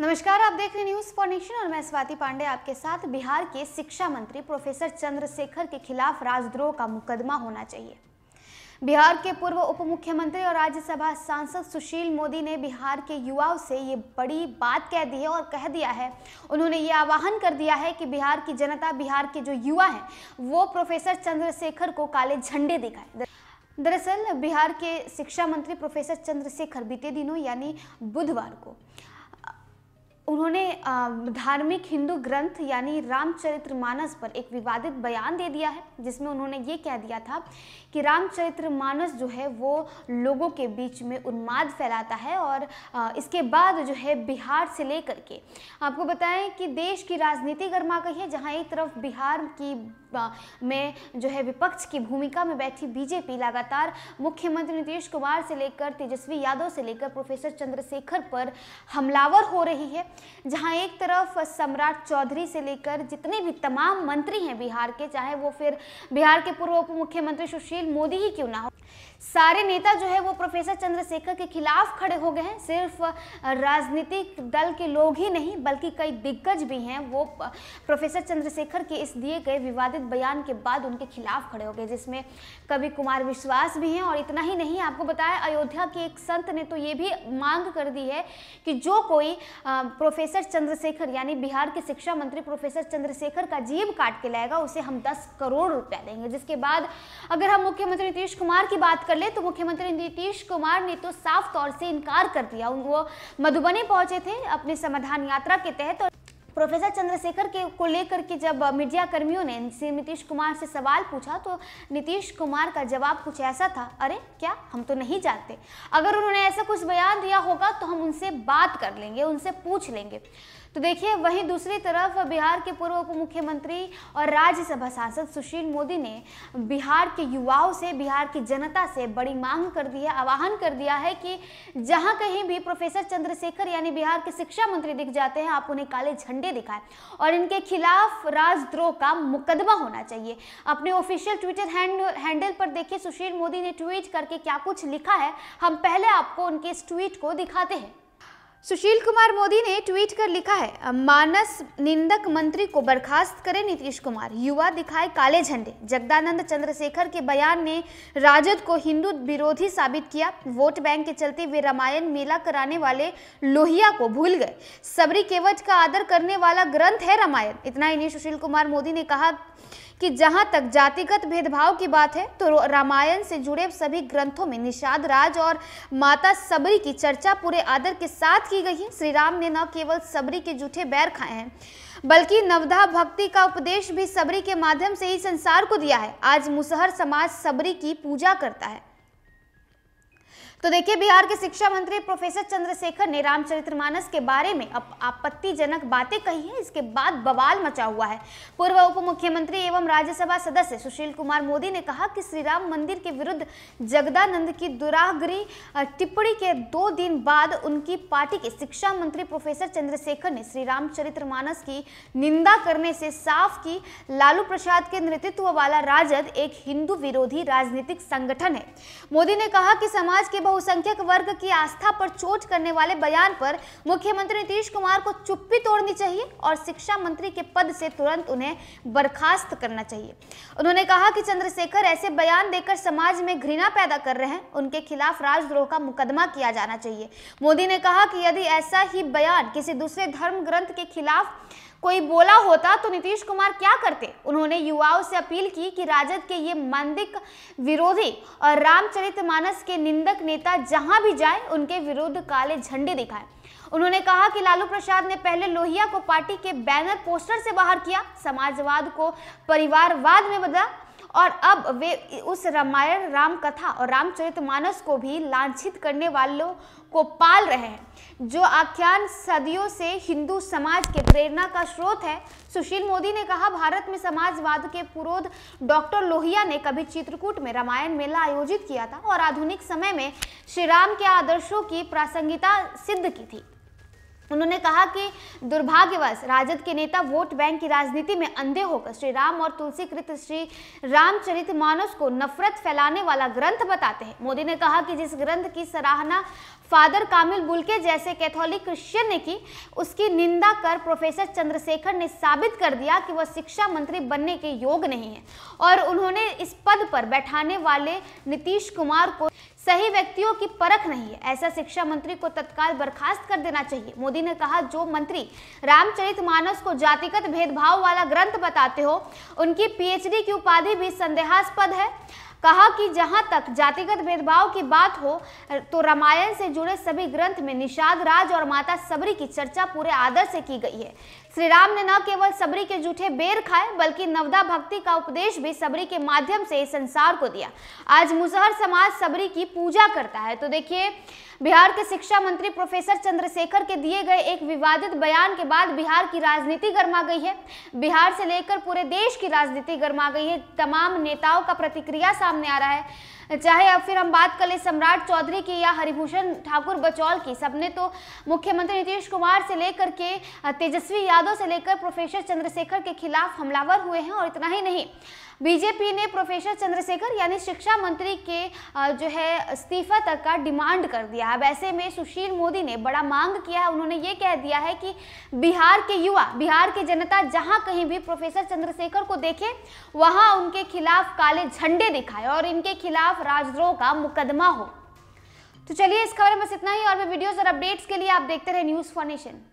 नमस्कार आप देख रहे हैं न्यूज फॉर नेशन और मैं स्वाति पांडे आपके साथ बिहार के शिक्षा मंत्री प्रोफेसर चंद्रशेखर के खिलाफ राजद्रोह का मुकदमा होना चाहिए बिहार के पूर्व उप मुख्यमंत्री और राज्यसभा सांसद सुशील मोदी ने बिहार के युवाओं से ये बड़ी बात कह दी है और कह दिया है उन्होंने ये आह्वान कर दिया है कि बिहार की जनता बिहार के जो युवा हैं वो प्रोफेसर चंद्रशेखर को काले झंडे दिखाए दरअसल बिहार के शिक्षा मंत्री प्रोफेसर चंद्रशेखर बीते दिनों यानी बुधवार को उन्होंने धार्मिक हिंदू ग्रंथ यानी रामचरितमानस पर एक विवादित बयान दे दिया है जिसमें उन्होंने ये कह दिया था कि रामचरितमानस जो है वो लोगों के बीच में उन्माद फैलाता है और इसके बाद जो है बिहार से लेकर के आपको बताएं कि देश की राजनीति गर्मा गई है जहाँ एक तरफ बिहार की में जो है विपक्ष की भूमिका में बैठी बीजेपी लगातार मुख्यमंत्री नीतीश कुमार से लेकर तेजस्वी यादव से लेकर प्रोफेसर चंद्रशेखर पर हमलावर हो रही है जहां एक तरफ सम्राट चौधरी से लेकर जितने भी तमाम मंत्री हैं बिहार के चाहे वो फिर बिहार के पूर्व उप मुख्यमंत्री सुशील मोदी ही क्यों ना हो सारे नेता जो है वो प्रोफेसर चंद्रशेखर के खिलाफ खड़े हो गए हैं सिर्फ राजनीतिक दल के लोग ही नहीं बल्कि कई दिग्गज भी हैं वो प्रोफेसर चंद्रशेखर के इस दिए गए विवादित बयान के बाद उनके खिलाफ खड़े हो गए जिसमें कवि कुमार विश्वास भी हैं और इतना ही नहीं आपको बताया अयोध्या के एक संत ने तो ये भी मांग कर दी है कि जो कोई प्रोफेसर चंद्रशेखर यानी बिहार के शिक्षा मंत्री प्रोफेसर चंद्रशेखर का जीव काट के लाएगा उसे हम 10 करोड़ रुपया देंगे जिसके बाद अगर हम मुख्यमंत्री नीतीश कुमार की बात कर ले तो मुख्यमंत्री नीतीश कुमार ने तो साफ तौर से इनकार कर दिया वो मधुबनी पहुंचे थे अपनी समाधान यात्रा के तहत और प्रोफेसर चंद्रशेखर के को लेकर के जब मीडिया कर्मियों ने से नीतीश कुमार से सवाल पूछा तो नीतीश कुमार का जवाब कुछ ऐसा था अरे क्या हम तो नहीं जानते अगर उन्होंने ऐसा कुछ बयान दिया होगा तो हम उनसे बात कर लेंगे उनसे पूछ लेंगे तो देखिए वहीं दूसरी तरफ बिहार के पूर्व उप मुख्यमंत्री और राज्यसभा सांसद सुशील मोदी ने बिहार के युवाओं से बिहार की जनता से बड़ी मांग कर दी है आवाहन कर दिया है कि जहां कहीं भी प्रोफेसर चंद्रशेखर यानी बिहार के शिक्षा मंत्री दिख जाते हैं आप उन्हें काले झंडे दिखाएं और इनके खिलाफ राजद्रोह का मुकदमा होना चाहिए अपने ऑफिशियल ट्विटर हैंड हैंडल पर देखिए सुशील मोदी ने ट्वीट करके क्या कुछ लिखा है हम पहले आपको उनके इस ट्वीट को दिखाते हैं सुशील कुमार मोदी ने ट्वीट कर लिखा है मानस निंदक मंत्री को बर्खास्त करें नीतीश कुमार युवा दिखाए काले झंडे जगदानंद चंद्रशेखर के बयान ने राजद को हिंदू विरोधी साबित किया वोट बैंक के चलते वे रामायण मेला कराने वाले लोहिया को भूल गए सबरी केवट का आदर करने वाला ग्रंथ है रामायण इतना ही नहीं सुशील कुमार मोदी ने कहा कि जहां तक जातिगत भेदभाव की बात है तो रामायण से जुड़े सभी ग्रंथों में निषाद राज और माता सबरी की चर्चा पूरे आदर के साथ की गई है श्री राम ने न केवल सबरी के जूठे बैर खाए हैं बल्कि नवधा भक्ति का उपदेश भी सबरी के माध्यम से ही संसार को दिया है आज मुसहर समाज सबरी की पूजा करता है तो देखिए बिहार के शिक्षा मंत्री प्रोफेसर चंद्रशेखर ने रामचरितमानस के बारे में अप, आपत्तिजनक बातें कही हैं इसके बाद बवाल मचा हुआ है पूर्व उप मुख्यमंत्री एवं राज्यसभा सदस्य सुशील कुमार मोदी ने कहा कि श्री राम मंदिर के विरुद्ध जगदानंद की दुरागरी टिप्पणी के दो दिन बाद उनकी पार्टी के शिक्षा मंत्री प्रोफेसर चंद्रशेखर ने श्री रामचरित्र की निंदा करने से साफ की लालू प्रसाद के नेतृत्व वाला राजद एक हिंदू विरोधी राजनीतिक संगठन है मोदी ने कहा कि समाज के बहुत बहुसंख्यक वर्ग की आस्था पर चोट करने वाले बयान पर मुख्यमंत्री नीतीश कुमार को चुप्पी तोड़नी चाहिए और शिक्षा मंत्री के पद से तुरंत उन्हें बर्खास्त करना चाहिए उन्होंने कहा कि चंद्रशेखर ऐसे बयान देकर समाज में घृणा पैदा कर रहे हैं उनके खिलाफ राजद्रोह का मुकदमा किया जाना चाहिए मोदी ने कहा कि यदि ऐसा ही बयान किसी दूसरे धर्म ग्रंथ के खिलाफ कोई बोला होता तो नीतीश कुमार क्या करते उन्होंने युवाओं से अपील की कि राजद के ये मंदिक विरोधी और रामचरितमानस के निंदक नेता जहां भी जाए उनके विरुद्ध काले झंडे दिखाए उन्होंने कहा कि लालू प्रसाद ने पहले लोहिया को पार्टी के बैनर पोस्टर से बाहर किया समाजवाद को परिवारवाद में बदला और अब वे उस रामायण राम कथा और रामचरितमानस को भी लांछित करने वालों को पाल रहे हैं जो आख्यान सदियों से हिंदू समाज के प्रेरणा का स्रोत है सुशील मोदी ने कहा भारत में समाजवाद के पुरोध डॉक्टर लोहिया ने कभी चित्रकूट में रामायण मेला आयोजित किया था और आधुनिक समय में श्री राम के आदर्शों की प्रासंगिकता सिद्ध की थी उन्होंने कहा कि दुर्भाग्यवश राजद के नेता वोट बैंक की राजनीति में अंधे होकर श्री राम और तुलसी कृत श्री रामचरित मानस को नफरत फैलाने वाला ग्रंथ बताते हैं मोदी ने कहा कि जिस ग्रंथ की सराहना फादर कामिल बुलके जैसे कैथोलिक क्रिश्चियन ने की उसकी निंदा कर प्रोफेसर चंद्रशेखर ने साबित कर दिया कि वह शिक्षा मंत्री बनने के योग नहीं है और उन्होंने इस पद पर बैठाने वाले नीतीश कुमार को सही व्यक्तियों की परख नहीं है ऐसा शिक्षा मंत्री को तत्काल बर्खास्त कर देना चाहिए मोदी ने कहा जो मंत्री रामचरित मानस को जातिगत भेदभाव वाला ग्रंथ बताते हो उनकी पीएचडी की उपाधि भी संदेहास्पद है कहा कि जहां तक जातिगत भेदभाव की बात हो तो रामायण से जुड़े सभी ग्रंथ में निषाद राज और माता सबरी की चर्चा पूरे आदर से की गई है श्री राम ने न केवल सबरी के जूठे बेर खाए बल्कि नवदा भक्ति का उपदेश भी सबरी के माध्यम से इस संसार को दिया आज मुजहर समाज सबरी की पूजा करता है तो देखिए बिहार के शिक्षा मंत्री प्रोफेसर चंद्रशेखर के दिए गए एक विवादित बयान के बाद बिहार की राजनीति गर्मा गई है बिहार से लेकर पूरे देश की राजनीति गर्मा गई है तमाम नेताओं का प्रतिक्रिया सामने आ रहा है चाहे अब फिर हम बात कर ले सम्राट चौधरी की या हरिभूषण ठाकुर बचौल की सबने तो मुख्यमंत्री नीतीश कुमार से लेकर के तेजस्वी यादव से लेकर प्रोफेसर चंद्रशेखर के खिलाफ हमलावर हुए हैं और इतना ही नहीं बीजेपी ने प्रोफेसर चंद्रशेखर यानी शिक्षा मंत्री के जो है इस्तीफा तक का डिमांड कर दिया है वैसे में सुशील मोदी ने बड़ा मांग किया है उन्होंने ये कह दिया है कि बिहार के युवा बिहार की जनता जहां कहीं भी प्रोफेसर चंद्रशेखर को देखे वहां उनके खिलाफ काले झंडे दिखाए और इनके खिलाफ राजद्रोह का मुकदमा हो तो चलिए इस खबर में बस इतना ही और भी वीडियोस और अपडेट्स के लिए आप देखते रहे न्यूज़ फॉर नेशन